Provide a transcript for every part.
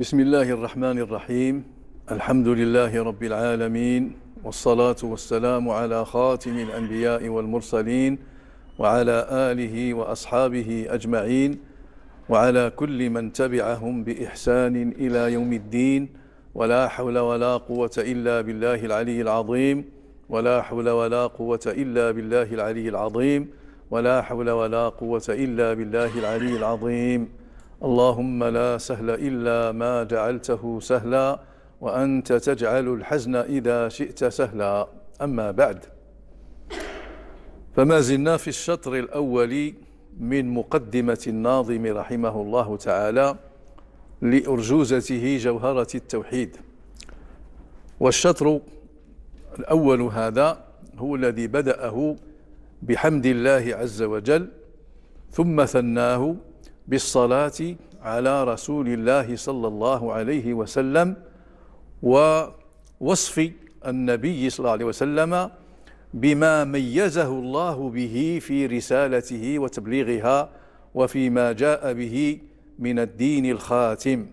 بسم الله الرحمن الرحيم الحمد لله رب العالمين والصلاة والسلام على خاتم الأنبياء والمرسلين وعلى آله وأصحابه أجمعين وعلى كل من تبعهم بإحسان إلى يوم الدين ولا حول ولا قوة إلا بالله العلي العظيم ولا حول ولا قوة إلا بالله العلي العظيم ولا حول ولا قوة إلا بالله العلي العظيم اللهم لا سهل إلا ما جعلته سهلا وأنت تجعل الحزن إذا شئت سهلا أما بعد فما زلنا في الشطر الأول من مقدمة الناظم رحمه الله تعالى لأرجوزته جوهرة التوحيد والشطر الأول هذا هو الذي بدأه بحمد الله عز وجل ثم ثناه بالصلاة على رسول الله صلى الله عليه وسلم ووصف النبي صلى الله عليه وسلم بما ميزه الله به في رسالته وتبليغها وفيما جاء به من الدين الخاتم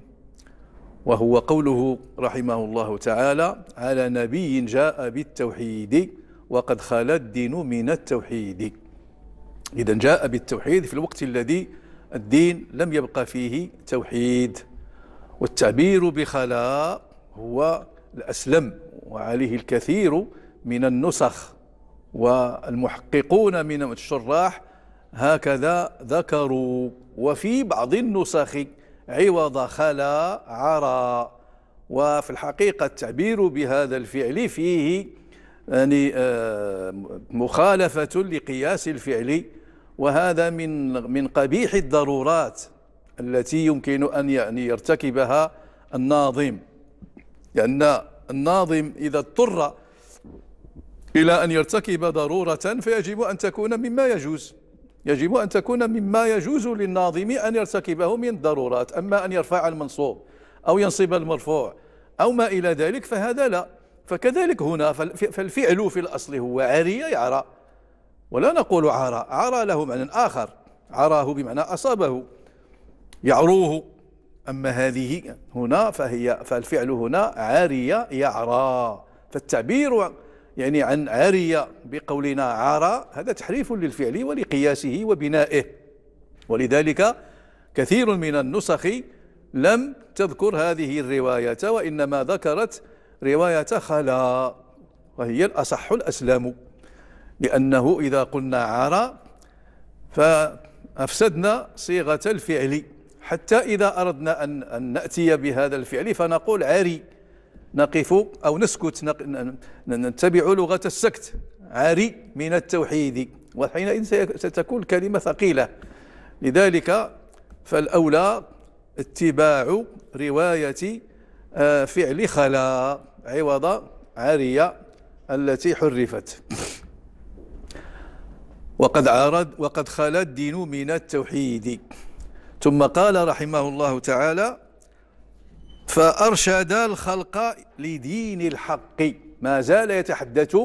وهو قوله رحمه الله تعالى على نبي جاء بالتوحيد وقد خلا الدين من التوحيد إذا جاء بالتوحيد في الوقت الذي الدين لم يبقى فيه توحيد والتعبير بخلاء هو الأسلم وعليه الكثير من النسخ والمحققون من الشراح هكذا ذكروا وفي بعض النسخ عوض خلا عرى وفي الحقيقة التعبير بهذا الفعل فيه يعني آه، مخالفة لقياس الفعل وهذا من من قبيح الضرورات التي يمكن أن يعني يرتكبها الناظم لأن الناظم إذا اضطر إلى أن يرتكب ضرورة فيجب أن تكون مما يجوز يجب أن تكون مما يجوز للناظم أن يرتكبه من الضرورات أما أن يرفع المنصوب أو ينصب المرفوع أو ما إلى ذلك فهذا لا فكذلك هنا فالفعل في الأصل هو عارية يعرى ولا نقول عرى عرى له معنى آخر عراه بمعنى أصابه يعروه أما هذه هنا فهي فالفعل هنا عارية يعرى فالتعبير يعني عن عارية بقولنا عرى هذا تحريف للفعل ولقياسه وبنائه ولذلك كثير من النسخ لم تذكر هذه الرواية وإنما ذكرت رواية خلا وهي الأصح الأسلام لأنه إذا قلنا عار فأفسدنا صيغة الفعل حتى إذا أردنا أن, أن نأتي بهذا الفعل فنقول عري نقف أو نسكت نتبع لغة السكت عري من التوحيد وحينئذ ستكون كلمة ثقيلة لذلك فالأولى اتباع رواية آه، فعل خلا عوض عارية التي حرفت وقد عارض وقد خلا الدين من التوحيد ثم قال رحمه الله تعالى فأرشد الخلق لدين الحق ما زال يتحدث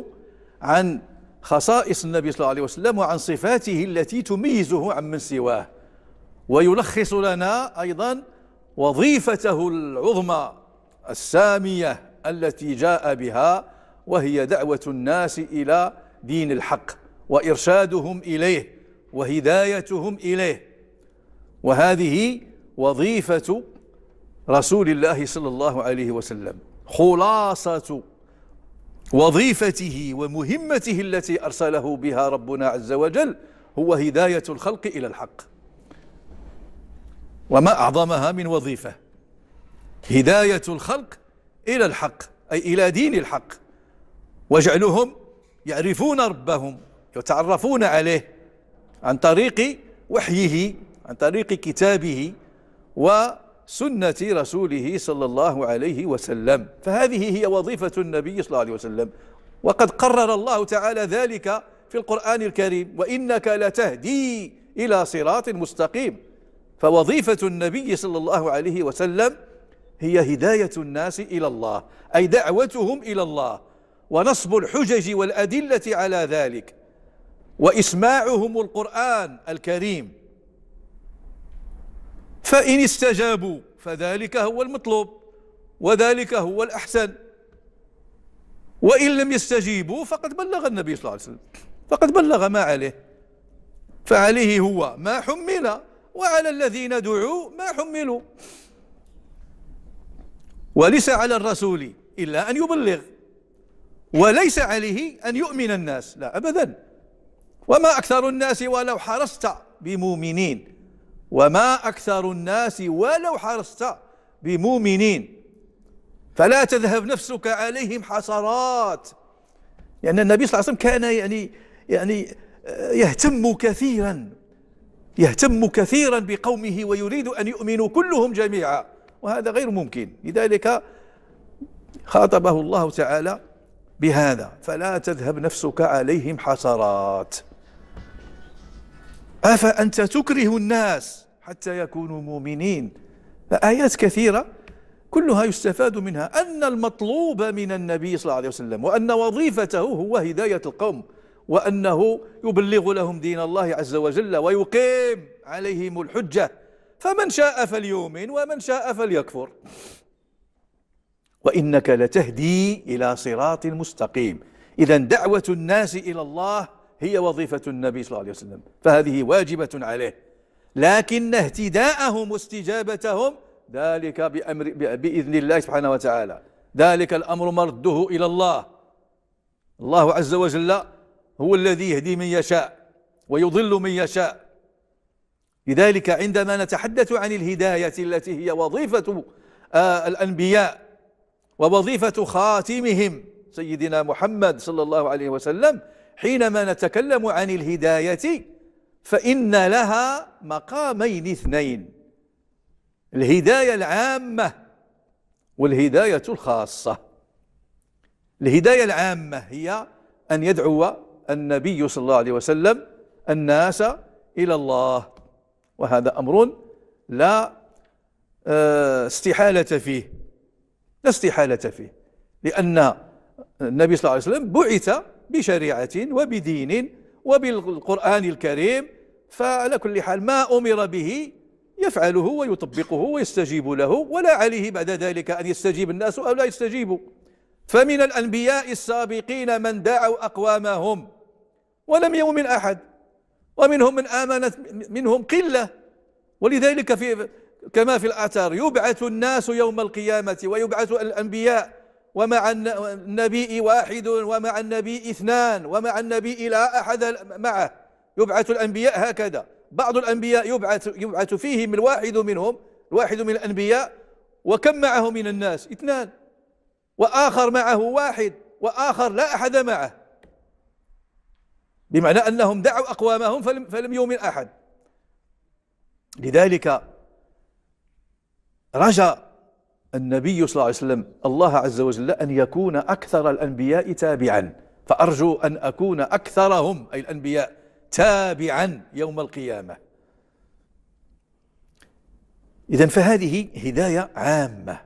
عن خصائص النبي صلى الله عليه وسلم وعن صفاته التي تميزه عن من سواه ويلخص لنا أيضا وظيفته العظمى السامية التي جاء بها وهي دعوة الناس إلى دين الحق وإرشادهم إليه وهدايتهم إليه وهذه وظيفة رسول الله صلى الله عليه وسلم خلاصة وظيفته ومهمته التي أرسله بها ربنا عز وجل هو هداية الخلق إلى الحق وما أعظمها من وظيفة هداية الخلق إلى الحق أي إلى دين الحق وجعلهم يعرفون ربهم يتعرفون عليه عن طريق وحيه عن طريق كتابه وسنة رسوله صلى الله عليه وسلم فهذه هي وظيفة النبي صلى الله عليه وسلم وقد قرر الله تعالى ذلك في القرآن الكريم وإنك لتهدي إلى صراط مستقيم فوظيفة النبي صلى الله عليه وسلم هي هداية الناس إلى الله أي دعوتهم إلى الله ونصب الحجج والأدلة على ذلك وإسماعهم القرآن الكريم فإن استجابوا فذلك هو المطلوب وذلك هو الأحسن وإن لم يستجيبوا فقد بلغ النبي صلى الله عليه وسلم فقد بلغ ما عليه فعليه هو ما حمل وعلى الذين دعوا ما حملوا وليس على الرسول إلا أن يبلغ وليس عليه أن يؤمن الناس لا أبداً وما أكثر الناس ولو حرصت بمؤمنين وما أكثر الناس ولو حرصت بمؤمنين فلا تذهب نفسك عليهم حسرات لأن يعني النبي صلى الله عليه وسلم كان يعني يعني آه، يهتم كثيرا يهتم كثيرا بقومه ويريد أن يؤمنوا كلهم جميعا وهذا غير ممكن لذلك خاطبه الله تعالى بهذا فلا تذهب نفسك عليهم حسرات أفأنت تكره الناس حتى يكونوا مؤمنين آيات كثيرة كلها يستفاد منها أن المطلوب من النبي صلى الله عليه وسلم وأن وظيفته هو هداية القوم وأنه يبلغ لهم دين الله عز وجل ويقيم عليهم الحجة فمن شاء فليؤمن ومن شاء فليكفر وإنك لتهدي إلى صراط مستقيم إذا دعوة الناس إلى الله هي وظيفة النبي صلى الله عليه وسلم فهذه واجبة عليه لكن اهتداءهم واستجابتهم ذلك بأمر بإذن الله سبحانه وتعالى ذلك الأمر مرده إلى الله الله عز وجل هو الذي يهدي من يشاء ويضل من يشاء لذلك عندما نتحدث عن الهداية التي هي وظيفة آه، الأنبياء ووظيفة خاتمهم سيدنا محمد صلى الله عليه وسلم حينما نتكلم عن الهداية فإن لها مقامين اثنين الهداية العامة والهداية الخاصة الهداية العامة هي أن يدعو النبي صلى الله عليه وسلم الناس إلى الله وهذا أمر لا آه، استحالة فيه لا استحالة فيه لأن النبي صلى الله عليه وسلم بعث بشريعة وبدين وبالقرآن الكريم فعلى كل حال ما أمر به يفعله ويطبقه ويستجيب له ولا عليه بعد ذلك أن يستجيب الناس أو لا يستجيبوا فمن الأنبياء السابقين من دعوا أقوامهم ولم يؤمن أحد ومنهم من آمنت منهم قلة ولذلك في كما في الآثار يبعث الناس يوم القيامة ويبعث الأنبياء ومع النبي واحد ومع النبي اثنان ومع النبي لا أحد معه يبعث الأنبياء هكذا بعض الأنبياء يبعث, يبعث فيهم الواحد منهم الواحد من الأنبياء وكم معه من الناس اثنان وآخر معه واحد وآخر لا أحد معه بمعنى أنهم دعوا أقوامهم فلم, فلم يؤمن أحد لذلك رجا النبي صلى الله عليه وسلم الله عز وجل أن يكون أكثر الأنبياء تابعا فأرجو أن أكون أكثرهم أي الأنبياء تابعا يوم القيامة إذا فهذه هداية عامة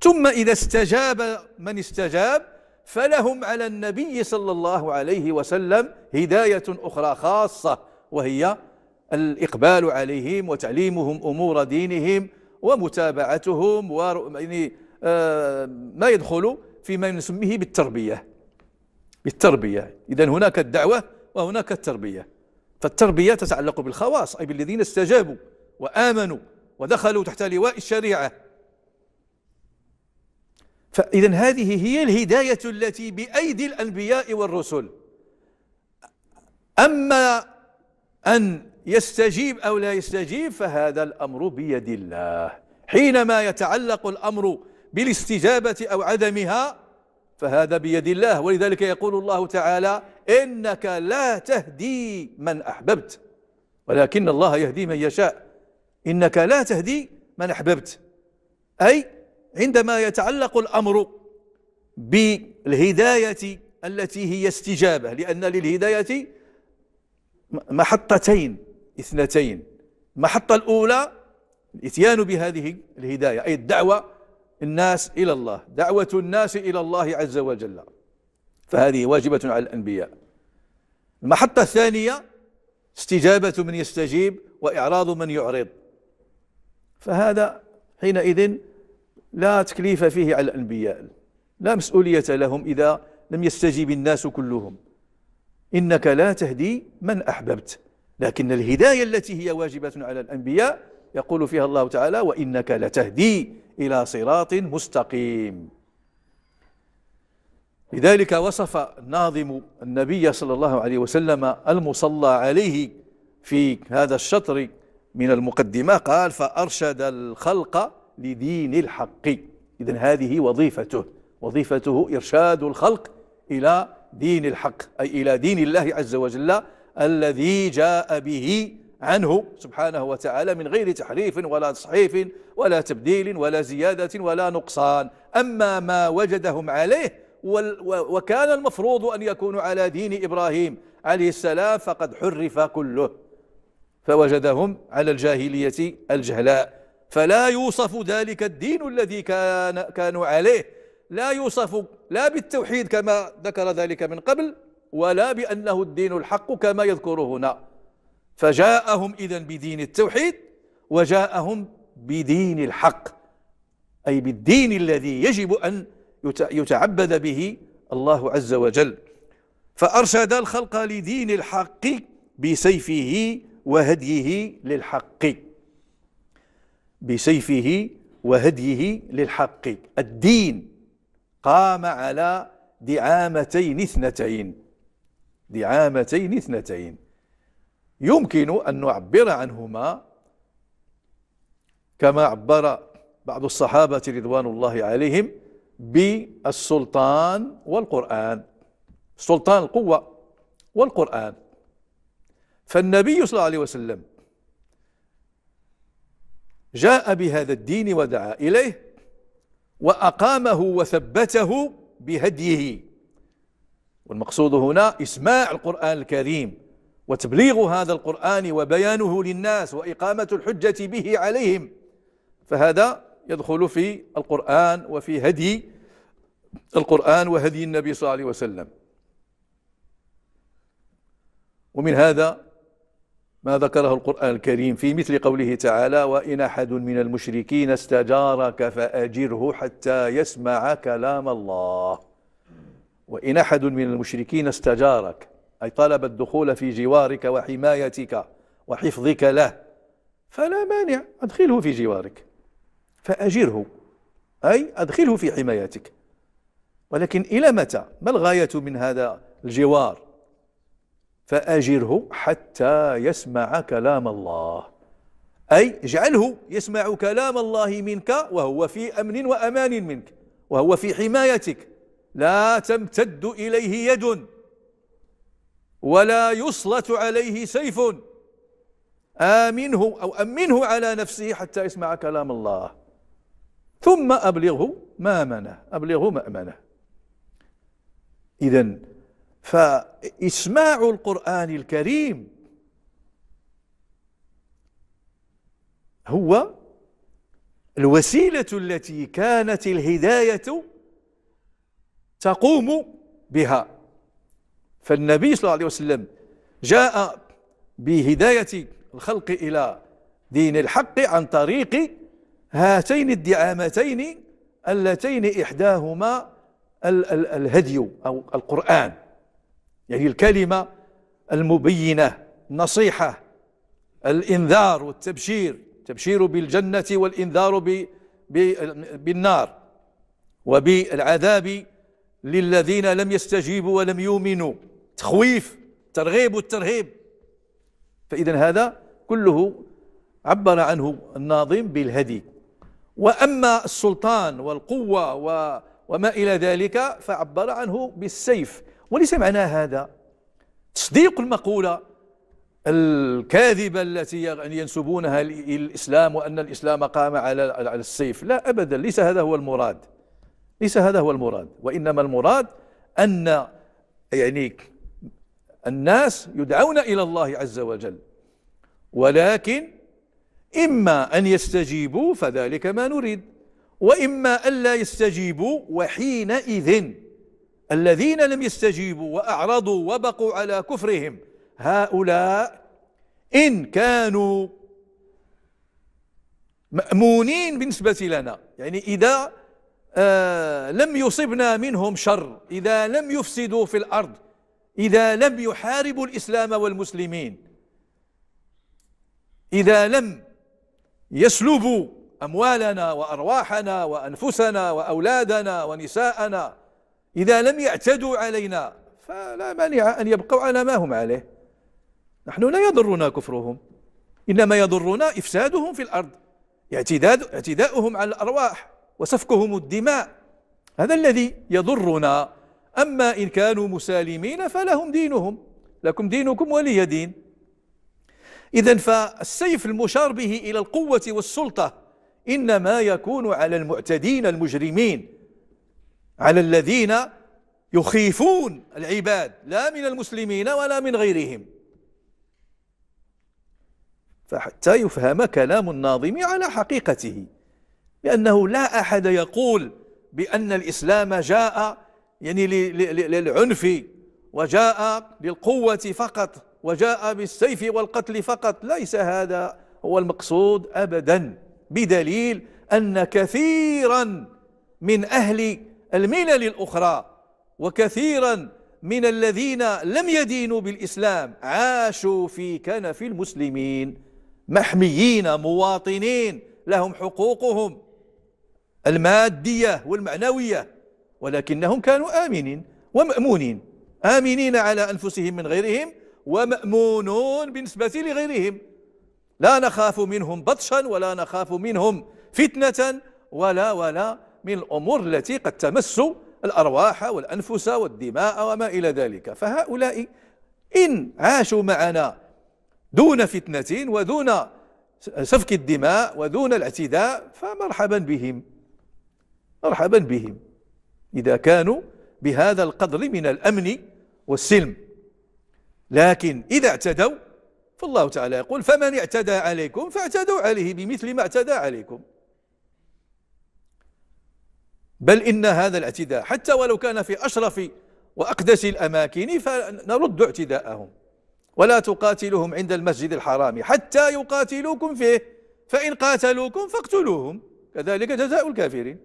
ثم إذا استجاب من استجاب فلهم على النبي صلى الله عليه وسلم هداية أخرى خاصة وهي الإقبال عليهم وتعليمهم أمور دينهم ومتابعتهم و يعني آه، ما يدخل فيما نسميه بالتربية بالتربية إذا هناك الدعوة وهناك التربية فالتربية تتعلق بالخواص أي بالذين استجابوا وآمنوا ودخلوا تحت لواء الشريعة فإذا هذه هي الهداية التي بأيدي الأنبياء والرسل أما أن يستجيب أو لا يستجيب فهذا الأمر بيد الله حينما يتعلق الأمر بالاستجابة أو عدمها فهذا بيد الله ولذلك يقول الله تعالى إنك لا تهدي من أحببت ولكن الله يهدي من يشاء إنك لا تهدي من أحببت أي عندما يتعلق الأمر بالهداية التي هي استجابة لأن للهداية محطتين اثنتين المحطة الأولى الإتيان بهذه الهداية أي الدعوة الناس إلى الله دعوة الناس إلى الله عز وجل فهذه واجبة على الأنبياء المحطة الثانية استجابة من يستجيب وإعراض من يعرض فهذا حينئذ لا تكليف فيه على الأنبياء لا مسؤولية لهم إذا لم يستجيب الناس كلهم إنك لا تهدي من أحببت لكن الهداية التي هي واجبة على الأنبياء يقول فيها الله تعالى وإنك لتهدي إلى صراط مستقيم لذلك وصف الناظم النبي صلى الله عليه وسلم المصلى عليه في هذا الشطر من المقدمة قال فأرشد الخلق لدين الحق إذن هذه وظيفته وظيفته إرشاد الخلق إلى دين الحق أي إلى دين الله عز وجل الذي جاء به عنه سبحانه وتعالى من غير تحريف ولا تصحيف ولا تبديل ولا زيادة ولا نقصان أما ما وجدهم عليه وكان المفروض أن يكونوا على دين إبراهيم عليه السلام فقد حرف كله فوجدهم على الجاهلية الجهلاء فلا يوصف ذلك الدين الذي كان كانوا عليه لا يوصف لا بالتوحيد كما ذكر ذلك من قبل ولا بأنه الدين الحق كما يذكر هنا فجاءهم إذا بدين التوحيد وجاءهم بدين الحق أي بالدين الذي يجب أن يتعبد به الله عز وجل فأرشد الخلق لدين الحق بسيفه وهديه للحق بسيفه وهديه للحق الدين قام على دعامتين اثنتين لعامتين اثنتين يمكن أن نعبر عنهما كما عبر بعض الصحابة رضوان الله عليهم بالسلطان والقرآن سلطان القوة والقرآن فالنبي صلى الله عليه وسلم جاء بهذا الدين ودعا إليه وأقامه وثبته بهديه والمقصود هنا إسماع القرآن الكريم وتبليغ هذا القرآن وبيانه للناس وإقامة الحجة به عليهم فهذا يدخل في القرآن وفي هدي القرآن وهدي النبي صلى الله عليه وسلم ومن هذا ما ذكره القرآن الكريم في مثل قوله تعالى وإن أحد من المشركين استجارك فأجره حتى يسمع كلام الله وإن أحد من المشركين استجارك أي طلب الدخول في جوارك وحمايتك وحفظك له فلا مانع أدخله في جوارك فأجره أي أدخله في حمايتك ولكن إلى متى ما الغاية من هذا الجوار فأجره حتى يسمع كلام الله أي اجعله يسمع كلام الله منك وهو في أمن وأمان منك وهو في حمايتك لا تمتد إليه يد ولا يسلط عليه سيف آمنه أو أمنه على نفسه حتى يسمع كلام الله ثم أبلغه مامنه أبلغه مأمنه إذا فإسماع القرآن الكريم هو الوسيلة التي كانت الهداية تقوم بها فالنبي صلى الله عليه وسلم جاء بهداية الخلق إلى دين الحق عن طريق هاتين الدعامتين اللتين إحداهما ال ال الهدي أو القرآن يعني الكلمة المبينة النصيحة الإنذار والتبشير تبشير بالجنة والإنذار بالنار وبالعذاب للذين لم يستجيبوا ولم يؤمنوا تخويف ترغيب والترهيب فإذا هذا كله عبر عنه الناظم بالهدي وأما السلطان والقوة وما إلى ذلك فعبر عنه بالسيف وليس معنى هذا تصديق المقولة الكاذبة التي ينسبونها للإسلام وأن الإسلام قام على السيف لا أبدا ليس هذا هو المراد ليس هذا هو المراد وإنما المراد أن يعني الناس يدعون إلى الله عز وجل ولكن إما أن يستجيبوا فذلك ما نريد وإما ألا يستجيبوا وحينئذ الذين لم يستجيبوا وأعرضوا وبقوا على كفرهم هؤلاء إن كانوا مأمونين بالنسبة لنا يعني إذا آه، لم يصبنا منهم شر إذا لم يفسدوا في الأرض إذا لم يحاربوا الإسلام والمسلمين إذا لم يسلبوا أموالنا وأرواحنا وأنفسنا وأولادنا ونساءنا إذا لم يعتدوا علينا فلا مانع أن يبقوا على ما هم عليه نحن لا يضرنا كفرهم إنما يضرنا إفسادهم في الأرض اعتداد اعتداؤهم على الأرواح وسفكهم الدماء هذا الذي يضرنا أما إن كانوا مسالمين فلهم دينهم لكم دينكم ولي دين إذا فالسيف المشار به إلى القوة والسلطة إنما يكون على المعتدين المجرمين على الذين يخيفون العباد لا من المسلمين ولا من غيرهم فحتى يفهم كلام الناظم على حقيقته لأنه لا أحد يقول بأن الإسلام جاء يعني للعنف وجاء للقوة فقط وجاء بالسيف والقتل فقط ليس هذا هو المقصود أبدا بدليل أن كثيرا من أهل الملل الأخرى وكثيرا من الذين لم يدينوا بالإسلام عاشوا في كنف المسلمين محميين مواطنين لهم حقوقهم المادية والمعنوية ولكنهم كانوا آمنين ومأمونين آمنين على أنفسهم من غيرهم ومأمونون بالنسبة لغيرهم لا نخاف منهم بطشا ولا نخاف منهم فتنة ولا ولا من الأمور التي قد تمس الأرواح والأنفس والدماء وما إلى ذلك فهؤلاء إن عاشوا معنا دون فتنة ودون سفك الدماء ودون الاعتداء فمرحبا بهم مرحبا بهم إذا كانوا بهذا القدر من الأمن والسلم لكن إذا اعتدوا فالله تعالى يقول فمن اعتدى عليكم فاعتدوا عليه بمثل ما اعتدى عليكم بل إن هذا الاعتداء حتى ولو كان في أشرف وأقدس الأماكن فنرد اعتداءهم ولا تقاتلهم عند المسجد الحرام حتى يقاتلوكم فيه فإن قاتلوكم فاقتلوهم كذلك جزاء الكافرين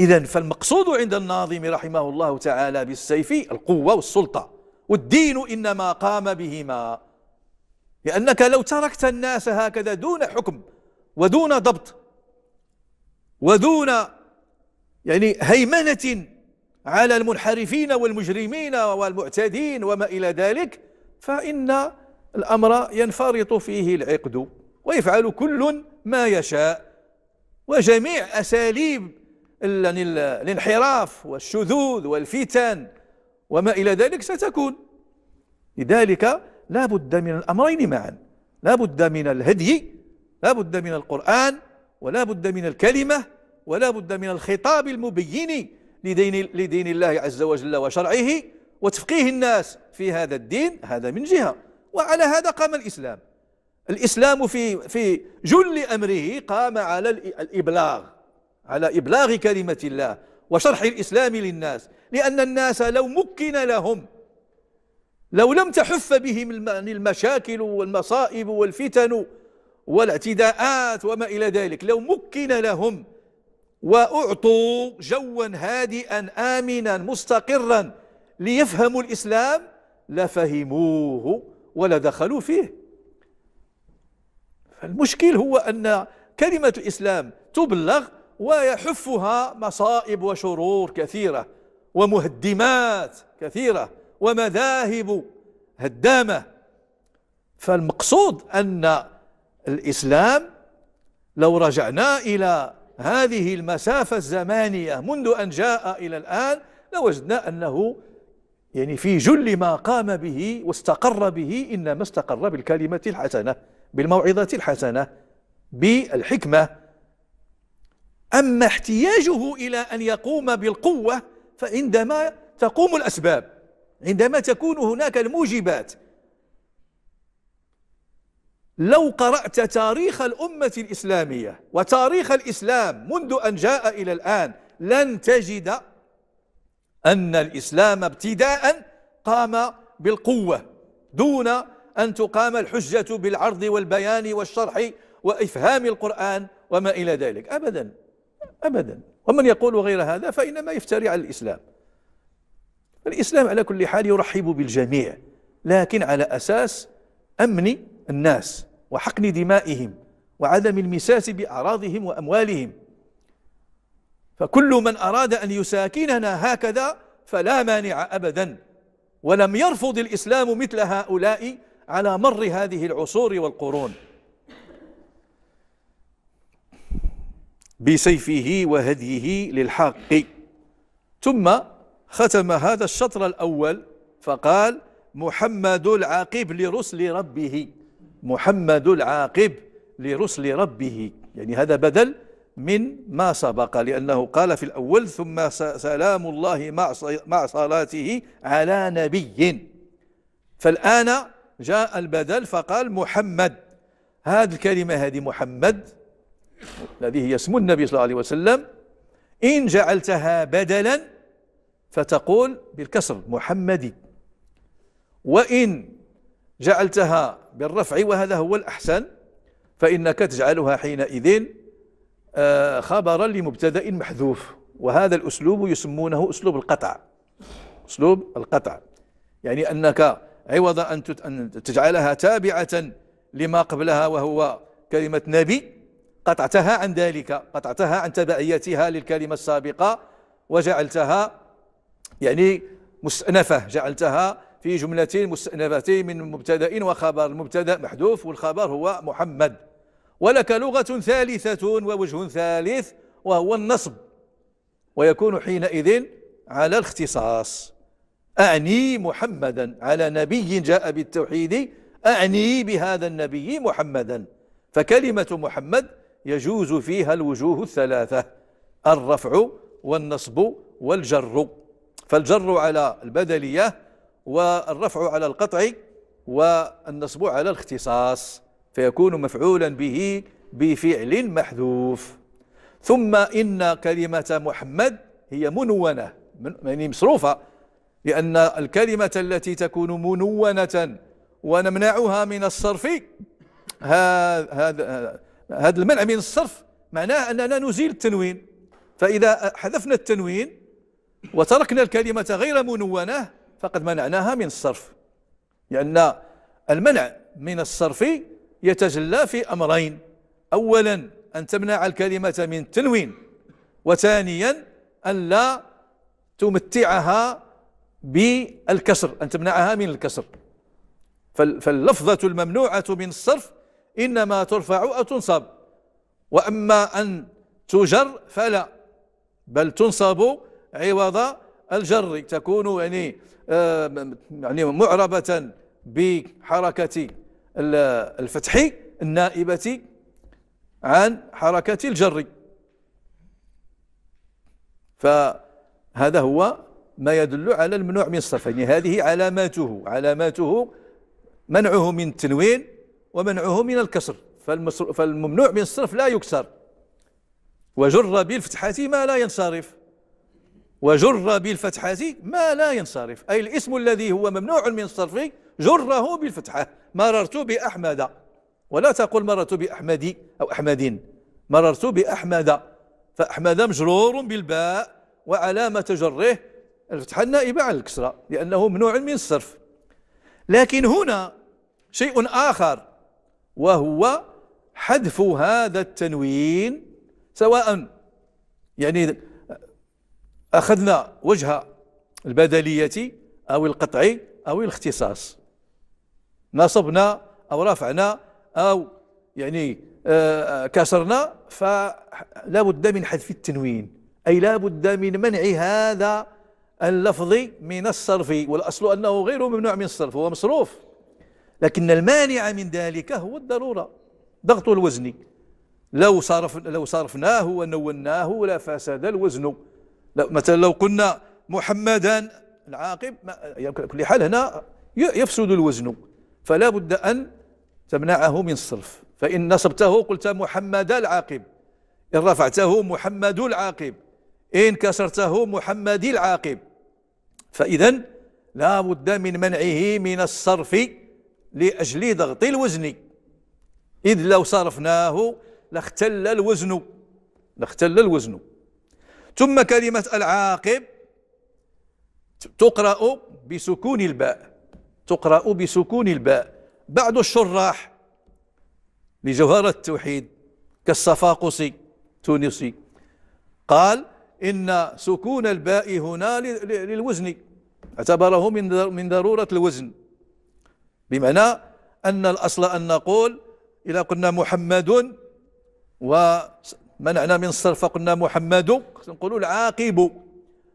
إذا فالمقصود عند الناظم رحمه الله تعالى بالسيف القوة والسلطة والدين إنما قام بهما لأنك لو تركت الناس هكذا دون حكم ودون ضبط ودون يعني هيمنة على المنحرفين والمجرمين والمعتدين وما إلى ذلك فإن الأمر ينفرط فيه العقد ويفعل كل ما يشاء وجميع أساليب الانحراف والشذوذ والفتن وما إلى ذلك ستكون لذلك لا بد من الأمرين معا لا بد من الهدي لا بد من القرآن ولا بد من الكلمة ولا بد من الخطاب المبين لدين, لدين الله عز وجل وشرعه وتفقيه الناس في هذا الدين هذا من جهة وعلى هذا قام الإسلام الإسلام في في جل أمره قام على الإبلاغ على إبلاغ كلمة الله وشرح الإسلام للناس لأن الناس لو مكن لهم لو لم تحف بهم المشاكل والمصائب والفتن والاعتداءات وما إلى ذلك لو مكن لهم وأعطوا جوا هادئا آمنا مستقرا ليفهموا الإسلام لفهموه ولدخلوا فيه فالمشكل هو أن كلمة الإسلام تبلغ ويحفها مصائب وشرور كثيرة ومهدمات كثيرة ومذاهب هدامة فالمقصود أن الإسلام لو رجعنا إلى هذه المسافة الزمانية منذ أن جاء إلى الآن لوجدنا أنه يعني في جل ما قام به واستقر به إنما استقر بالكلمة الحسنة بالموعظة الحسنة بالحكمة أما احتياجه إلى أن يقوم بالقوة فعندما تقوم الأسباب عندما تكون هناك الموجبات لو قرأت تاريخ الأمة الإسلامية وتاريخ الإسلام منذ أن جاء إلى الآن لن تجد أن الإسلام ابتداء قام بالقوة دون أن تقام الحجة بالعرض والبيان والشرح وإفهام القرآن وما إلى ذلك أبدا أبدا ومن يقول غير هذا فإنما يفتري على الإسلام الإسلام على كل حال يرحب بالجميع لكن على أساس أمن الناس وحقن دمائهم وعدم المساس بأعراضهم وأموالهم فكل من أراد أن يساكننا هكذا فلا مانع أبدا ولم يرفض الإسلام مثل هؤلاء على مر هذه العصور والقرون بسيفه وهديه للحق ثم ختم هذا الشطر الأول فقال محمد العاقب لرسل ربه محمد العاقب لرسل ربه يعني هذا بدل من ما سبق لأنه قال في الأول ثم سلام الله مع صلاته على نبي فالآن جاء البدل فقال محمد هذه الكلمة هذه محمد الذي هي اسم النبي صلى الله عليه وسلم إن جعلتها بدلا فتقول بالكسر محمدي وإن جعلتها بالرفع وهذا هو الأحسن فإنك تجعلها حينئذ آه، خبرا لمبتدأ محذوف وهذا الأسلوب يسمونه أسلوب القطع أسلوب القطع يعني أنك عوض أن تجعلها تابعة لما قبلها وهو كلمة نبي قطعتها عن ذلك قطعتها عن تبعيتها للكلمة السابقة وجعلتها يعني مستأنفة جعلتها في جملة مستأنفة من مبتدأ وخبر المبتدأ محذوف والخبر هو محمد ولك لغة ثالثة ووجه ثالث وهو النصب ويكون حينئذ على الاختصاص أعني محمدا على نبي جاء بالتوحيد أعني بهذا النبي محمدا فكلمة محمد يجوز فيها الوجوه الثلاثة الرفع والنصب والجر فالجر على البدلية والرفع على القطع والنصب على الاختصاص فيكون مفعولا به بفعل محذوف ثم إن كلمة محمد هي منونة يعني مصروفة لأن الكلمة التي تكون منونة ونمنعها من الصرف هذا هذا المنع من الصرف معناه أننا نزيل التنوين فإذا حذفنا التنوين وتركنا الكلمة غير منونة فقد منعناها من الصرف لأن المنع من الصرف يتجلى في أمرين أولا أن تمنع الكلمة من التنوين وثانيا أن لا تمتعها بالكسر أن تمنعها من الكسر فاللفظة الممنوعة من الصرف إنما ترفع أو تنصب وأما أن تجر فلا بل تنصب عوض الجر تكون يعني آه، يعني معربة بحركة الفتح النائبة عن حركة الجر فهذا هو ما يدل على المنوع من الصرف يعني هذه علاماته علاماته منعه من التنوين ومنعه من الكسر فالممنوع من الصرف لا يكسر وجر بالفتحة ما لا ينصرف وجر بالفتحة ما لا ينصرف أي الاسم الذي هو ممنوع من الصرف جره بالفتحة مررت بأحمد ولا تقول مررت بأحمدي أو أحمدين مررت بأحمد فأحمد مجرور بالباء وعلامة جره الفتحة النائبة عن الكسرة لأنه ممنوع من الصرف لكن هنا شيء آخر وهو حذف هذا التنوين سواء يعني أخذنا وجه البدلية أو القطع أو الاختصاص نصبنا أو رفعنا أو يعني آه، كسرنا فلا بد من حذف التنوين أي لا بد من منع هذا اللفظ من الصرف والأصل أنه غير ممنوع من الصرف هو مصروف لكن المانع من ذلك هو الضرورة ضغط الوزن لو صرف لو صرفناه ونوناه لفسد الوزن لو مثلا لو قلنا محمدا العاقب يعني كل حال هنا يفسد الوزن فلا بد أن تمنعه من الصرف فإن نصبته قلت محمد العاقب إن رفعته محمد العاقب إن كسرته محمد العاقب فإذا لا بد من منعه من الصرف لأجل ضغط الوزن إذ لو صرفناه لاختل الوزن لاختل الوزن ثم كلمة العاقب تقرأ بسكون الباء تقرأ بسكون الباء بعض الشراح لجوهرة التوحيد كالصفاقسي تونسي قال إن سكون الباء هنا للوزن اعتبره من من ضرورة الوزن بمعنى أن الأصل أن نقول إذا قلنا محمد ومنعنا من الصرف قلنا محمد نقول العاقب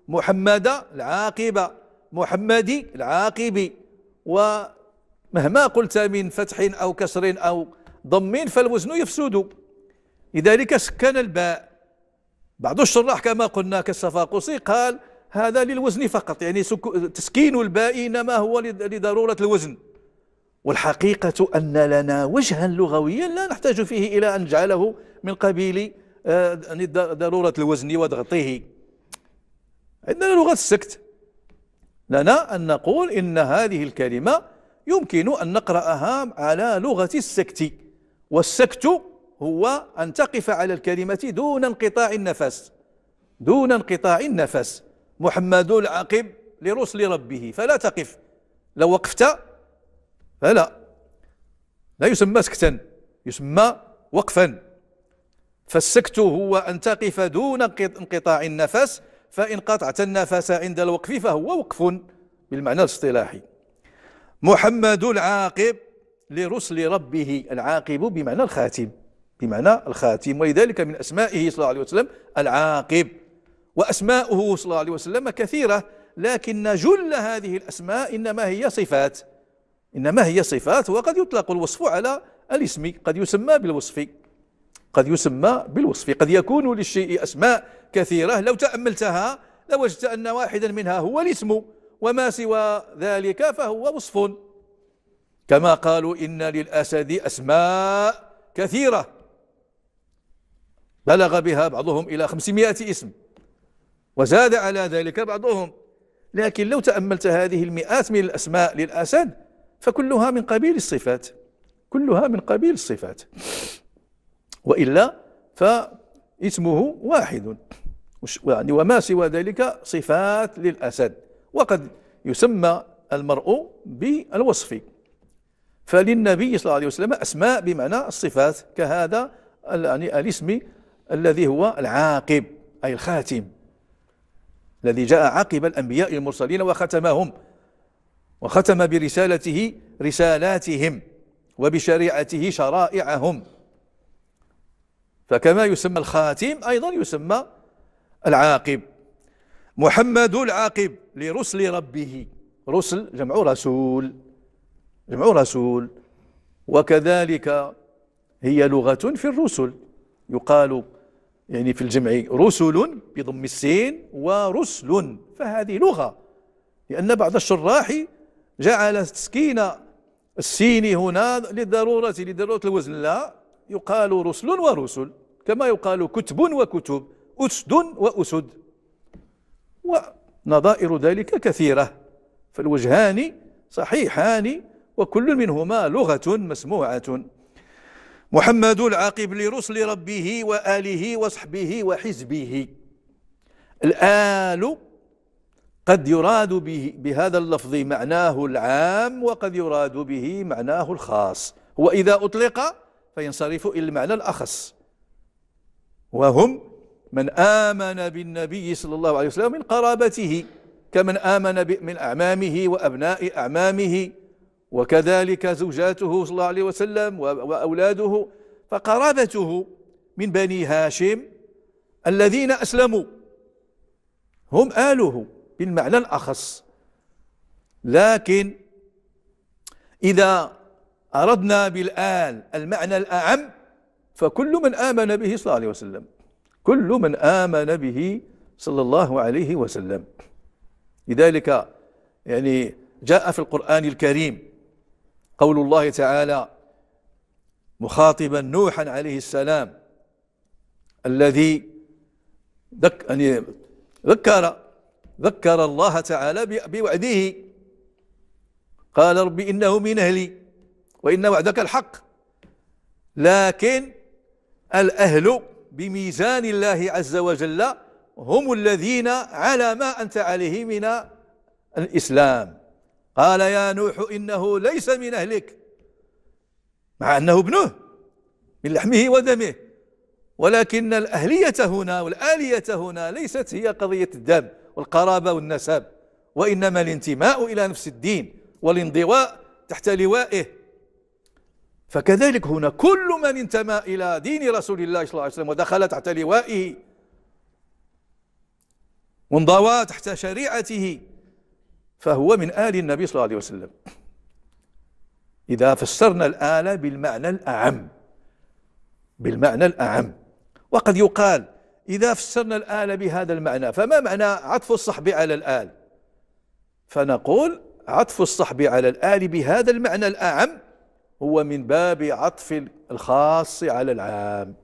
محمد العاقبة محمدي العاقبي ومهما قلت من فتح أو كسر أو ضم فالوزن يفسد لذلك سكن الباء بعض الشراح كما قلنا كالصفاقسي قال هذا للوزن فقط يعني تسكين الباء إنما هو لضرورة الوزن والحقيقة أن لنا وجها لغويا لا نحتاج فيه إلى أن نجعله من قبيل آه، يعني ضرورة الوزن وضغطه عندنا لغة السكت لنا أن نقول إن هذه الكلمة يمكن أن نقرأها على لغة السكت والسكت هو أن تقف على الكلمة دون انقطاع النفس دون انقطاع النفس محمد العقب لرسل ربه فلا تقف لو وقفت فلا لا يسمى سكتا يسمى وقفا فالسكت هو أن تقف دون انقطاع النفس فإن قطعت النفس عند الوقف فهو وقف بالمعنى الاصطلاحي محمد العاقب لرسل ربه العاقب بمعنى الخاتم بمعنى الخاتم ولذلك من أسمائه صلى الله عليه وسلم العاقب وأسماؤه صلى الله عليه وسلم كثيرة لكن جل هذه الأسماء إنما هي صفات إنما هي صفات وقد يطلق الوصف على الاسم قد يسمى بالوصف قد يسمى بالوصف قد يكون للشيء أسماء كثيرة لو تأملتها لوجدت أن واحدا منها هو الاسم وما سوى ذلك فهو وصف كما قالوا إن للأسد أسماء كثيرة بلغ بها بعضهم إلى خمسمائة اسم وزاد على ذلك بعضهم لكن لو تأملت هذه المئات من الأسماء للأسد فكلها من قبيل الصفات كلها من قبيل الصفات وإلا فاسمه واحد يعني وما سوى ذلك صفات للأسد وقد يسمى المرء بالوصف فللنبي صلى الله عليه وسلم أسماء بمعنى الصفات كهذا يعني الاسم الذي هو العاقب أي الخاتم الذي جاء عقب الأنبياء المرسلين وختمهم وختم برسالته رسالاتهم وبشريعته شرائعهم فكما يسمى الخاتم أيضا يسمى العاقب محمد العاقب لرسل ربه رسل جمع رسول جمع رسول وكذلك هي لغة في الرسل يقال يعني في الجمع رسل بضم السين ورسل فهذه لغة لأن بعض الشراح جعل تسكين السين هنا للضرورة لضرورة الوزن لا يقال رسل ورسل كما يقال كتب وكتب أسد وأسد ونظائر ذلك كثيرة فالوجهان صحيحان وكل منهما لغة مسموعة محمد العاقب لرسل ربه وآله وصحبه وحزبه الآل قد يراد به بهذا اللفظ معناه العام وقد يراد به معناه الخاص وإذا أطلق فينصرف إلى المعنى الأخص وهم من آمن بالنبي صلى الله عليه وسلم من قرابته كمن آمن من أعمامه وأبناء أعمامه وكذلك زوجاته صلى الله عليه وسلم وأولاده فقرابته من بني هاشم الذين أسلموا هم آله بالمعنى الأخص لكن إذا أردنا بالآن المعنى الأعم فكل من آمن به صلى الله عليه وسلم كل من آمن به صلى الله عليه وسلم لذلك يعني جاء في القرآن الكريم قول الله تعالى مخاطبا نوحا عليه السلام الذي ذك يعني ذكر ذكر الله تعالى بوعده قال رب إنه من أهلي وإن وعدك الحق لكن الأهل بميزان الله عز وجل هم الذين على ما أنت عليه من الإسلام قال يا نوح إنه ليس من أهلك مع أنه ابنه من لحمه ودمه ولكن الأهلية هنا والآلية هنا ليست هي قضية الدم والقرابة والنسب وإنما الانتماء إلى نفس الدين والانضواء تحت لوائه فكذلك هنا كل من انتمى إلى دين رسول الله صلى الله عليه وسلم ودخل تحت لوائه وانضوى تحت شريعته فهو من آل النبي صلى الله عليه وسلم إذا فسرنا الآلة بالمعنى الأعم بالمعنى الأعم وقد يقال إذا فسرنا الآل بهذا المعنى فما معنى عطف الصحب على الآل فنقول عطف الصحب على الآل بهذا المعنى الأعم هو من باب عطف الخاص على العام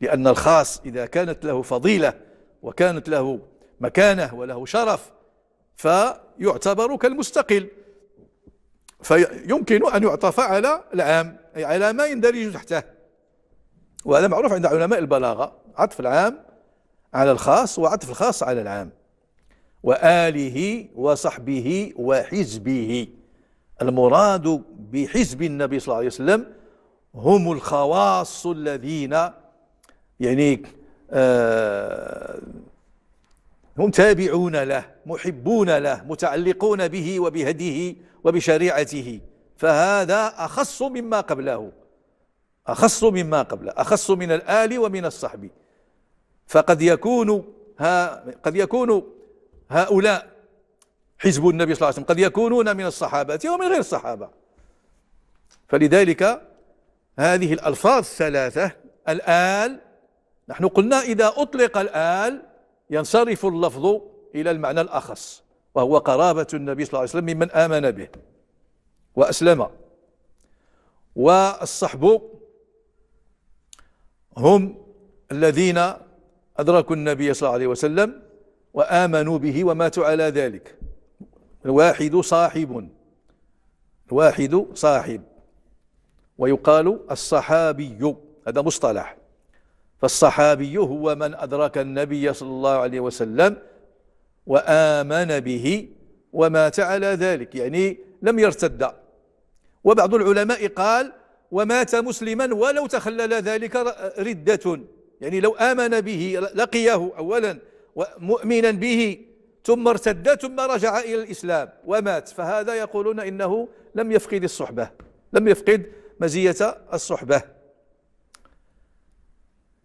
لأن الخاص إذا كانت له فضيلة وكانت له مكانة وله شرف فيعتبر كالمستقل فيمكن أن يعطف على العام أي على ما يندرج تحته وهذا معروف عند علماء البلاغة عطف العام على الخاص وعطف الخاص على العام وآله وصحبه وحزبه المراد بحزب النبي صلى الله عليه وسلم هم الخواص الذين يعني آه هم تابعون له محبون له متعلقون به وبهديه وبشريعته فهذا أخص مما قبله أخص مما قبله أخص من الآل ومن الصحب فقد يكون ها قد يكون هؤلاء حزب النبي صلى الله عليه وسلم قد يكونون من الصحابة ومن غير الصحابة فلذلك هذه الألفاظ الثلاثة الآل نحن قلنا إذا أطلق الآل ينصرف اللفظ إلى المعنى الأخص وهو قرابة النبي صلى الله عليه وسلم ممن آمن به وأسلم والصحب هم الذين أدركوا النبي صلى الله عليه وسلم وآمنوا به وماتوا على ذلك الواحد صاحب الواحد صاحب ويقال الصحابي هذا مصطلح فالصحابي هو من أدرك النبي صلى الله عليه وسلم وآمن به ومات على ذلك يعني لم يرتد وبعض العلماء قال ومات مسلما ولو تخلل ذلك ردة يعني لو آمن به لقيه أولا ومؤمنا به ثم ارتد ثم رجع إلى الإسلام ومات فهذا يقولون إنه لم يفقد الصحبة لم يفقد مزية الصحبة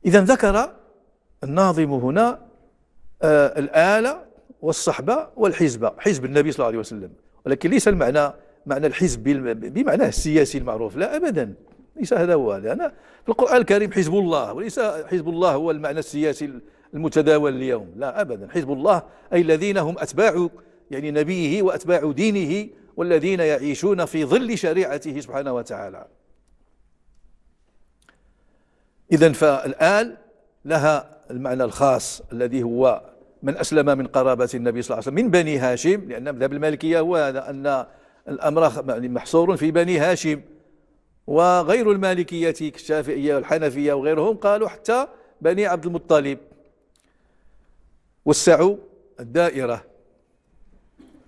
إذا ذكر الناظم هنا آه الآلة والصحبة والحزبة حزب النبي صلى الله عليه وسلم ولكن ليس المعنى معنى الحزب بمعناه السياسي المعروف لا أبدا ليس هذا هو لأن في القرآن الكريم حزب الله وليس حزب الله هو المعنى السياسي المتداول اليوم لا أبدا حزب الله أي الذين هم أتباع يعني نبيه وأتباع دينه والذين يعيشون في ظل شريعته سبحانه وتعالى إذا فالآل لها المعنى الخاص الذي هو من أسلم من قرابة النبي صلى الله عليه وسلم من بني هاشم لأن مذهب المالكية هو هذا أن الأمر يعني محصور في بني هاشم وغير المالكية كالشافعية والحنفية وغيرهم قالوا حتى بني عبد المطلب وسعوا الدائرة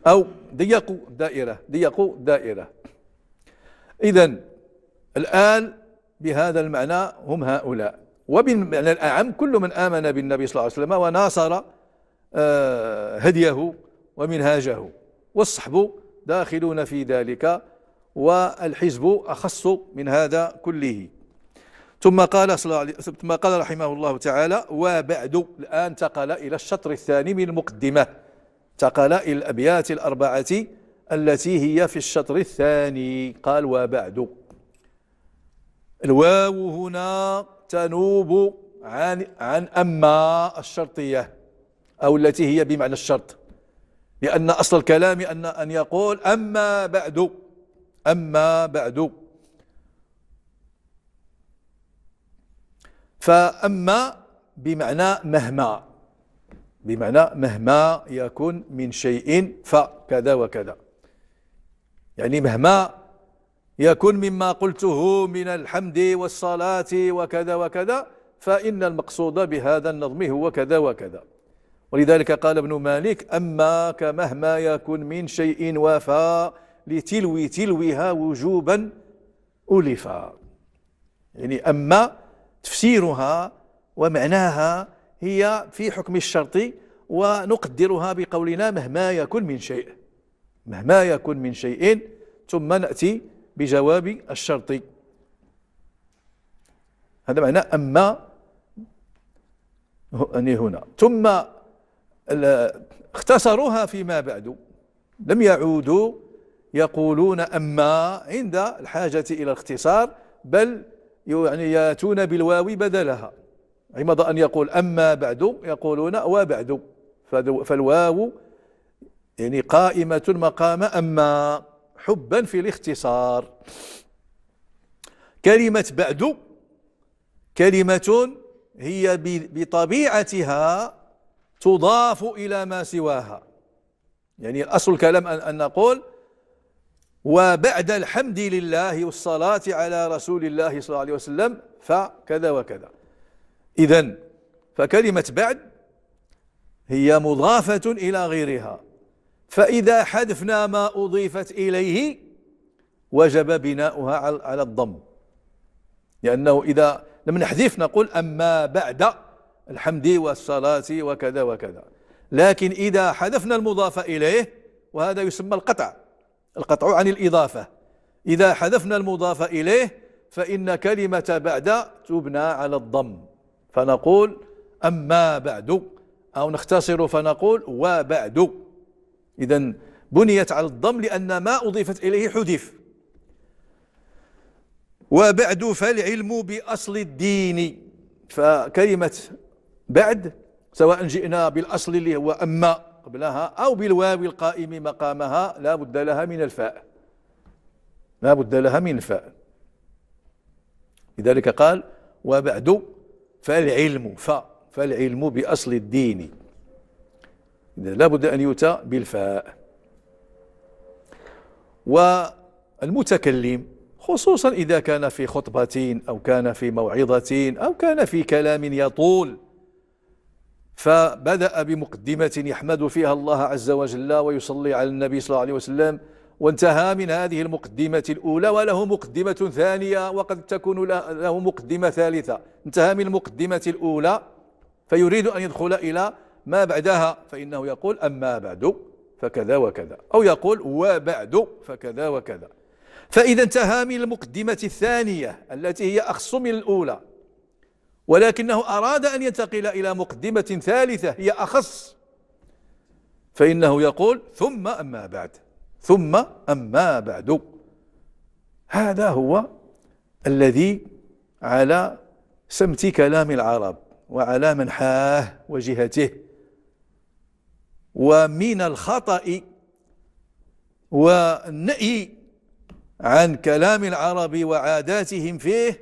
أو ضيقوا الدائرة ضيقوا الدائرة إذا الآن بهذا المعنى هم هؤلاء وبالمعنى الأعم كل من آمن بالنبي صلى الله عليه وسلم وناصر آه، هديه ومنهاجه والصحب داخلون في ذلك والحزب أخص من هذا كله ثم قال ثم قال رحمه الله تعالى وبعد الآن انتقل إلى الشطر الثاني من المقدمة انتقل إلى الأبيات الأربعة التي هي في الشطر الثاني قال وبعد الواو هنا تنوب عن عن أما الشرطية أو التي هي بمعنى الشرط لأن أصل الكلام أن أن يقول أما بعد أما بعد فأما بمعنى مهما بمعنى مهما يكون من شيء فكذا وكذا يعني مهما يكون مما قلته من الحمد والصلاة وكذا وكذا فإن المقصود بهذا النظم هو كذا وكذا ولذلك قال ابن مالك أما كمهما يكون من شيء وفاء لتلوي تلويها وجوبا ألفا يعني أما تفسيرها ومعناها هي في حكم الشرط ونقدرها بقولنا مهما يكن من شيء مهما يكن من شيء ثم نأتي بجواب الشرط هذا معنى أما يعني هنا ثم اختصروها فيما بعد لم يعودوا يقولون أما عند الحاجة إلى الاختصار بل يعني ياتون بالواو بدلها عمض أن يقول أما بعد يقولون وبعد فالواو يعني قائمة مقام أما حبا في الاختصار كلمة بعد كلمة هي بطبيعتها تضاف إلى ما سواها يعني أصل الكلام أن نقول وبعد الحمد لله والصلاة على رسول الله صلى الله عليه وسلم فكذا وكذا إذا فكلمة بعد هي مضافة إلى غيرها فإذا حذفنا ما أضيفت إليه وجب بناؤها على الضم لأنه إذا لم نحذف نقول أما بعد الحمد والصلاة وكذا وكذا لكن إذا حذفنا المضاف إليه وهذا يسمى القطع القطع عن الإضافة إذا حذفنا المضاف إليه فإن كلمة بعد تبنى على الضم فنقول أما بعد أو نختصر فنقول وبعد إذا بنيت على الضم لأن ما أضيفت إليه حذف وبعد فالعلم بأصل الدين فكلمة بعد سواء جئنا بالأصل اللي هو أما قبلها أو بالواو القائم مقامها لا بد لها من الفاء لا بد لها من الفاء لذلك قال وبعد فالعلم ف فالعلم بأصل الدين لا بد أن يؤتى بالفاء والمتكلم خصوصا إذا كان في خطبة أو كان في موعظة أو كان في كلام يطول فبدأ بمقدمة يحمد فيها الله عز وجل ويصلي على النبي صلى الله عليه وسلم وانتهى من هذه المقدمة الأولى وله مقدمة ثانية وقد تكون له مقدمة ثالثة انتهى من المقدمة الأولى فيريد أن يدخل إلى ما بعدها فإنه يقول أما بعد فكذا وكذا أو يقول وبعد فكذا وكذا فإذا انتهى من المقدمة الثانية التي هي أخص من الأولى ولكنه أراد أن ينتقل إلى مقدمة ثالثة هي أخص فإنه يقول ثم أما بعد ثم أما بعد هذا هو الذي على سمت كلام العرب وعلى منحاه وجهته ومن الخطأ والنأي عن كلام العرب وعاداتهم فيه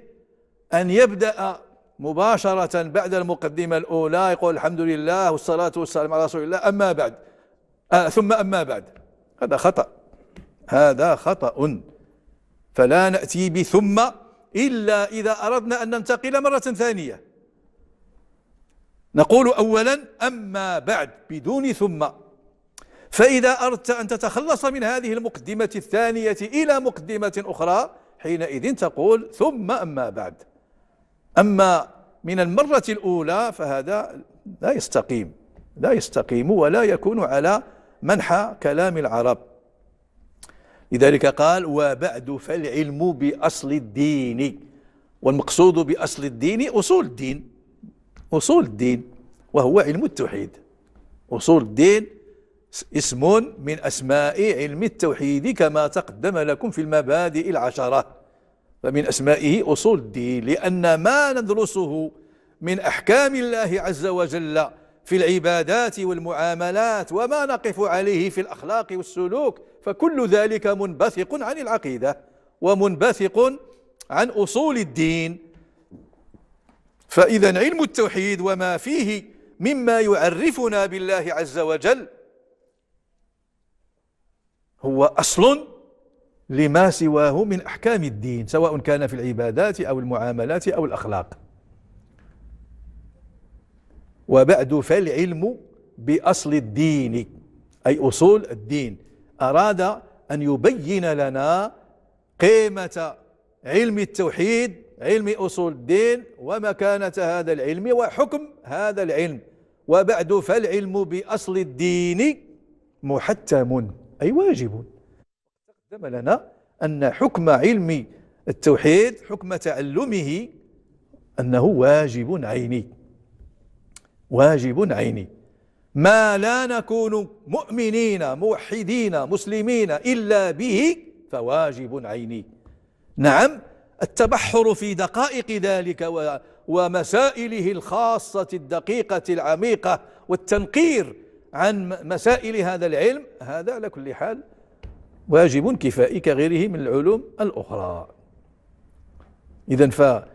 أن يبدأ مباشرة بعد المقدمة الأولى يقول الحمد لله والصلاة والسلام على رسول الله أما بعد آه ثم أما بعد هذا خطأ هذا خطأ فلا نأتي بثم إلا إذا أردنا أن ننتقل مرة ثانية نقول أولا أما بعد بدون ثم فإذا أردت أن تتخلص من هذه المقدمة الثانية إلى مقدمة أخرى حينئذ تقول ثم أما بعد أما من المرة الأولى فهذا لا يستقيم لا يستقيم ولا يكون على منحى كلام العرب لذلك قال وبعد فالعلم بأصل الدين والمقصود بأصل الدين أصول الدين أصول الدين وهو علم التوحيد أصول الدين اسم من أسماء علم التوحيد كما تقدم لكم في المبادئ العشرة من أسمائه أصول الدين لأن ما ندرسه من أحكام الله عز وجل في العبادات والمعاملات وما نقف عليه في الأخلاق والسلوك فكل ذلك منبثق عن العقيدة ومنبثق عن أصول الدين فإذا علم التوحيد وما فيه مما يعرفنا بالله عز وجل هو أصل لما سواه من أحكام الدين سواء كان في العبادات أو المعاملات أو الأخلاق وبعد فالعلم بأصل الدين أي أصول الدين أراد أن يبين لنا قيمة علم التوحيد علم أصول الدين ومكانة هذا العلم وحكم هذا العلم وبعد فالعلم بأصل الدين محتم أي واجب قدم لنا أن حكم علم التوحيد حكم تعلمه أنه واجب عيني واجب عيني ما لا نكون مؤمنين موحدين مسلمين إلا به فواجب عيني نعم التبحر في دقائق ذلك ومسائله الخاصة الدقيقة العميقة والتنقير عن مسائل هذا العلم هذا على كل حال واجب كفائي كغيره من العلوم الأخرى إذا فالحد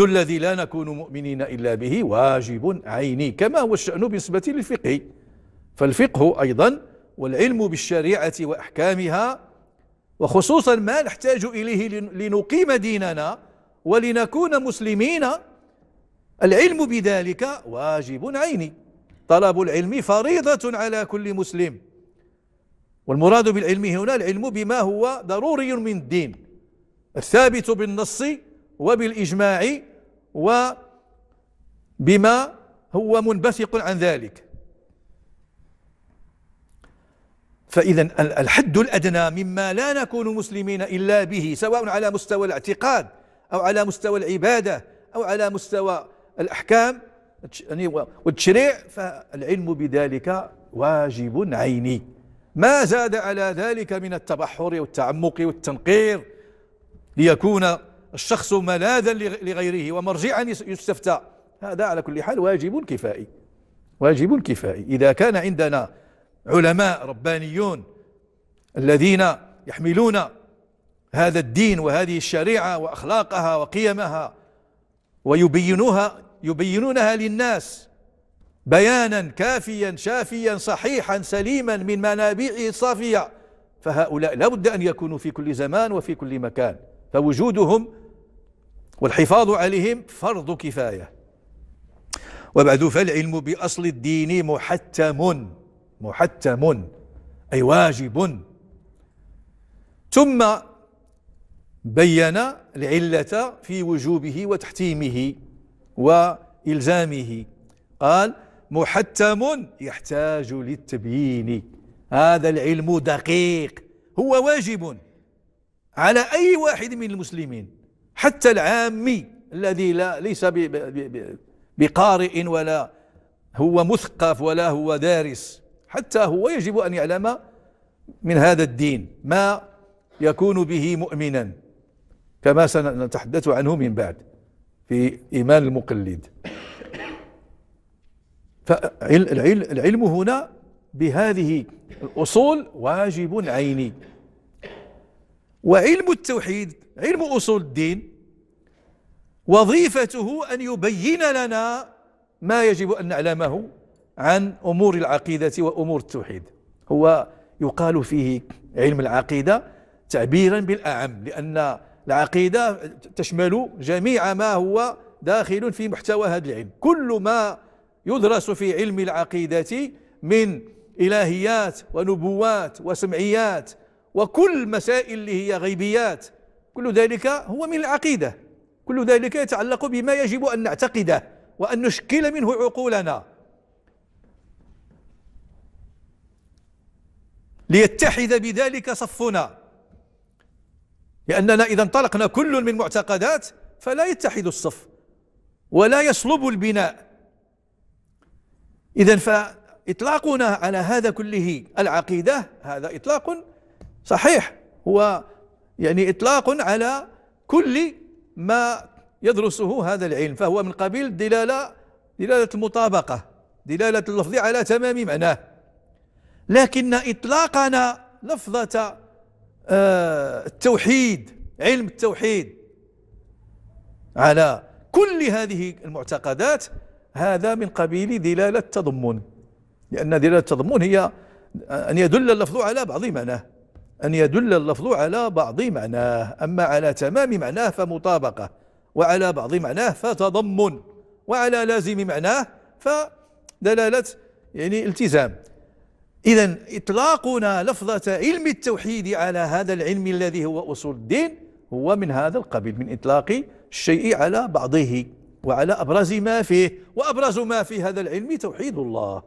آه، الذي لا نكون مؤمنين إلا به واجب عيني كما هو الشأن بالنسبة للفقه فالفقه أيضا والعلم بالشريعة وأحكامها وخصوصا ما نحتاج إليه لنقيم ديننا ولنكون مسلمين العلم بذلك واجب عيني طلب العلم فريضة على كل مسلم والمراد بالعلم هنا العلم بما هو ضروري من الدين الثابت بالنص وبالإجماع وبما هو منبثق عن ذلك فإذا الحد الأدنى مما لا نكون مسلمين إلا به سواء على مستوى الاعتقاد أو على مستوى العبادة أو على مستوى الأحكام يعني والتشريع فالعلم بذلك واجب عيني ما زاد على ذلك من التبحر والتعمق والتنقير ليكون الشخص ملاذا لغيره ومرجعا يستفتى هذا على كل حال واجب كفائي واجب كفائي إذا كان عندنا علماء ربانيون الذين يحملون هذا الدين وهذه الشريعة وأخلاقها وقيمها ويبينوها يبينونها للناس بيانا كافيا شافيا صحيحا سليما من منابعه الصافية فهؤلاء لا بد أن يكونوا في كل زمان وفي كل مكان فوجودهم والحفاظ عليهم فرض كفاية وبعد فالعلم بأصل الدين محتم محتم أي واجب ثم بين العلة في وجوبه وتحتيمه وإلزامه قال محتم يحتاج للتبيين هذا العلم دقيق هو واجب على أي واحد من المسلمين حتى العامي الذي لا ليس بقارئ ولا هو مثقف ولا هو دارس حتى هو يجب أن يعلم من هذا الدين ما يكون به مؤمنا كما سنتحدث عنه من بعد في إيمان المقلد فالعلم هنا بهذه الأصول واجب عيني وعلم التوحيد علم أصول الدين وظيفته أن يبين لنا ما يجب أن نعلمه عن أمور العقيدة وأمور التوحيد هو يقال فيه علم العقيدة تعبيرا بالأعم لأن العقيدة تشمل جميع ما هو داخل في محتوى هذا العلم كل ما يدرس في علم العقيدة من إلهيات ونبوات وسمعيات وكل مسائل اللي هي غيبيات كل ذلك هو من العقيدة كل ذلك يتعلق بما يجب أن نعتقده وأن نشكل منه عقولنا ليتحد بذلك صفنا لأننا إذا انطلقنا كل من معتقدات فلا يتحد الصف ولا يصلب البناء إذا فإطلاقنا على هذا كله العقيدة هذا إطلاق صحيح هو يعني إطلاق على كل ما يدرسه هذا العلم فهو من قبيل الدلالة دلالة المطابقة دلالة اللفظ على تمام معناه لكن إطلاقنا لفظة آه، التوحيد علم التوحيد على كل هذه المعتقدات هذا من قبيل دلالة تضمن لأن دلالة التضمن هي أن يدل اللفظ على بعض معناه أن يدل اللفظ على بعض معناه أما على تمام معناه فمطابقة وعلى بعض معناه فتضمن وعلى لازم معناه فدلالة يعني التزام إذا إطلاقنا لفظة علم التوحيد على هذا العلم الذي هو أصول الدين هو من هذا القبيل من إطلاق الشيء على بعضه وعلى أبرز ما فيه وأبرز ما في هذا العلم توحيد الله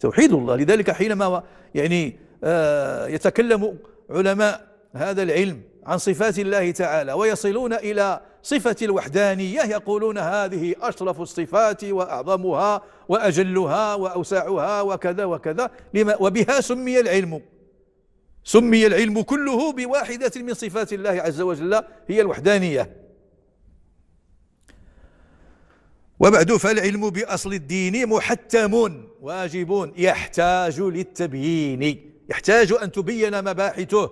توحيد الله لذلك حينما يعني آه يتكلم علماء هذا العلم عن صفات الله تعالى ويصلون إلى صفة الوحدانية يقولون هذه أشرف الصفات وأعظمها وأجلها وأوسعها وكذا وكذا لما وبها سمي العلم سمي العلم كله بواحدة من صفات الله عز وجل هي الوحدانية وبعد فالعلم بأصل الدين محتم واجب يحتاج للتبيين يحتاج أن تبين مباحثه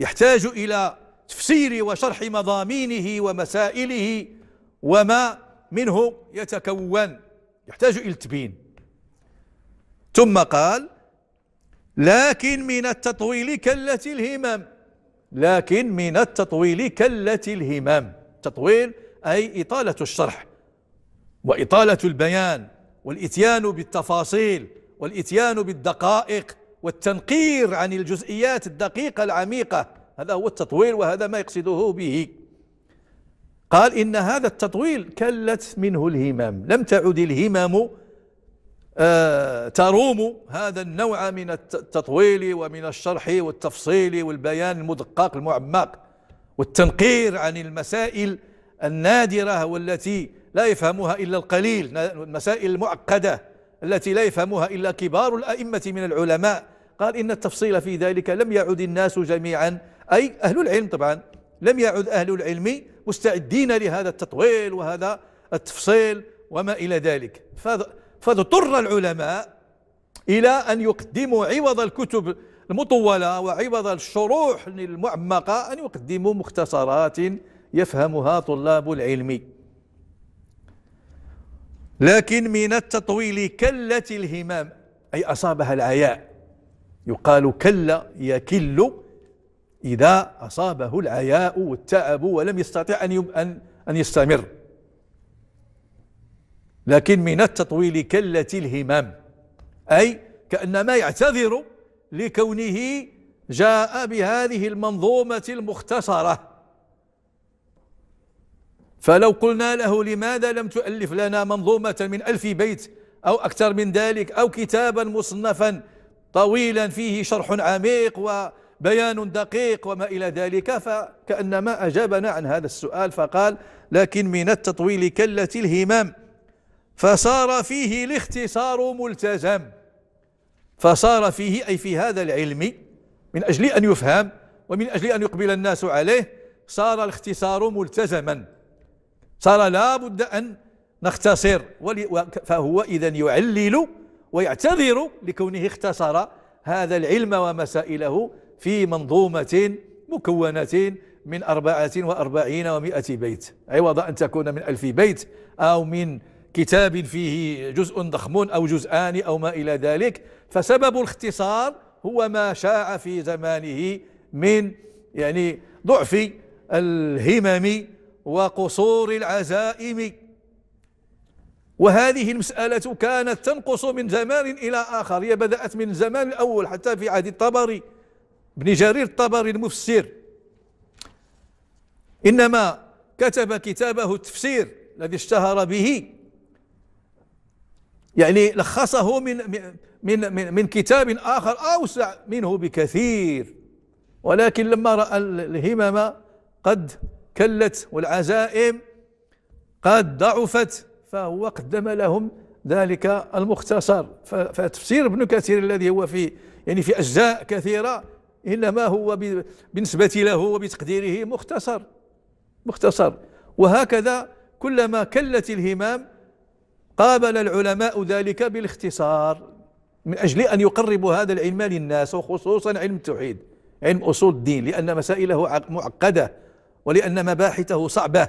يحتاج إلى تفسير وشرح مضامينه ومسائله وما منه يتكون يحتاج إلى التبيين ثم قال لكن من التطويل كلت الهمم لكن من التطويل كلت الهمم تطويل أي إطالة الشرح وإطالة البيان والإتيان بالتفاصيل والإتيان بالدقائق والتنقير عن الجزئيات الدقيقة العميقة هذا هو التطويل وهذا ما يقصده به قال إن هذا التطويل كلت منه الهمم لم تعد الهمم آه، تروم هذا النوع من التطويل ومن الشرح والتفصيل والبيان المدقق المعمق والتنقير عن المسائل النادرة والتي لا يفهمها إلا القليل المسائل المعقدة التي لا يفهمها إلا كبار الأئمة من العلماء قال إن التفصيل في ذلك لم يعد الناس جميعا أي أهل العلم طبعا لم يعد أهل العلم مستعدين لهذا التطويل وهذا التفصيل وما إلى ذلك فاضطر العلماء إلى أن يقدموا عوض الكتب المطولة وعوض الشروح المعمقة أن يقدموا مختصرات يفهمها طلاب العلم لكن من التطويل كلت الهمام أي أصابها العياء يقال كل يكل إذا أصابه العياء والتعب ولم يستطع أن أن أن يستمر لكن من التطويل كلت الهمام أي كأنما يعتذر لكونه جاء بهذه المنظومة المختصرة فلو قلنا له لماذا لم تؤلف لنا منظومة من ألف بيت أو أكثر من ذلك أو كتابا مصنفا طويلا فيه شرح عميق وبيان دقيق وما إلى ذلك فكأنما أجابنا عن هذا السؤال فقال لكن من التطويل كلة الهمام فصار فيه الاختصار ملتزم فصار فيه أي في هذا العلم من أجل أن يفهم ومن أجل أن يقبل الناس عليه صار الاختصار ملتزما صار لا بد أن نختصر فهو إذا يعلل ويعتذر لكونه اختصر هذا العلم ومسائله في منظومة مكونة من أربعة وأربعين ومائة بيت عوض أن تكون من ألف بيت أو من كتاب فيه جزء ضخم أو جزءان أو ما إلى ذلك فسبب الاختصار هو ما شاع في زمانه من يعني ضعف الهمم وقصور العزائم وهذه المسألة كانت تنقص من زمان إلى آخر هي بدأت من الزمان الأول حتى في عهد الطبري بن جرير الطبري المفسر إنما كتب كتابه التفسير الذي اشتهر به يعني لخصه من من من, من كتاب آخر أوسع منه بكثير ولكن لما رأى الهمم قد كلت والعزائم قد ضعفت فهو قدم لهم ذلك المختصر فتفسير ابن كثير الذي هو في يعني في أجزاء كثيرة إنما هو بالنسبة له وبتقديره مختصر مختصر وهكذا كلما كلت الهمام قابل العلماء ذلك بالاختصار من أجل أن يقربوا هذا العلم للناس وخصوصا علم التوحيد علم أصول الدين لأن مسائله معقدة ولأن مباحثه صعبة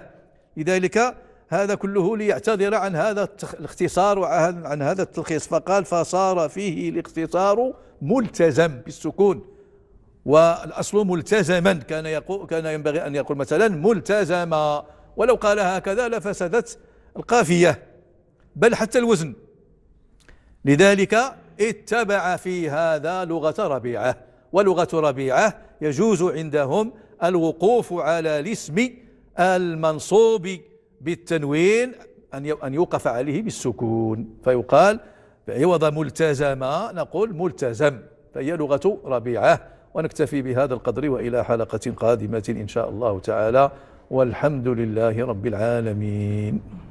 لذلك هذا كله ليعتذر عن هذا الاختصار وعن هذا التلخيص فقال فصار فيه الاختصار ملتزم بالسكون والأصل ملتزما كان يقول كان ينبغي أن يقول مثلا ملتزما ولو قال هكذا لفسدت القافية بل حتى الوزن لذلك اتبع في هذا لغة ربيعة ولغة ربيعة يجوز عندهم الوقوف على الاسم المنصوب بالتنوين أن أن يوقف عليه بالسكون فيقال عوض ملتزم نقول ملتزم فهي لغة ربيعة ونكتفي بهذا القدر وإلى حلقة قادمة إن شاء الله تعالى والحمد لله رب العالمين